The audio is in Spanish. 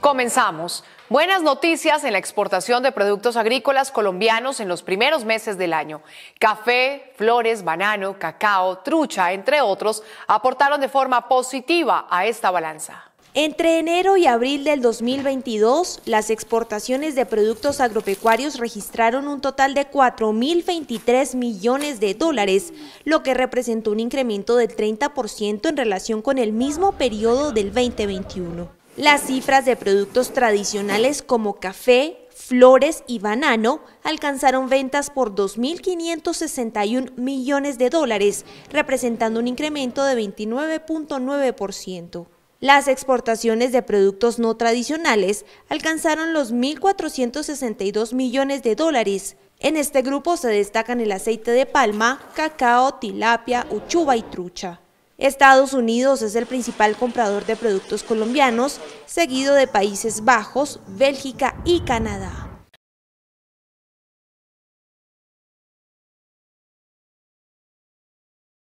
Comenzamos. Buenas noticias en la exportación de productos agrícolas colombianos en los primeros meses del año. Café, flores, banano, cacao, trucha, entre otros, aportaron de forma positiva a esta balanza. Entre enero y abril del 2022, las exportaciones de productos agropecuarios registraron un total de 4.023 millones de dólares, lo que representó un incremento del 30% en relación con el mismo periodo del 2021. Las cifras de productos tradicionales como café, flores y banano alcanzaron ventas por 2.561 millones de dólares, representando un incremento de 29.9%. Las exportaciones de productos no tradicionales alcanzaron los 1.462 millones de dólares. En este grupo se destacan el aceite de palma, cacao, tilapia, uchuba y trucha. Estados Unidos es el principal comprador de productos colombianos, seguido de Países Bajos, Bélgica y Canadá.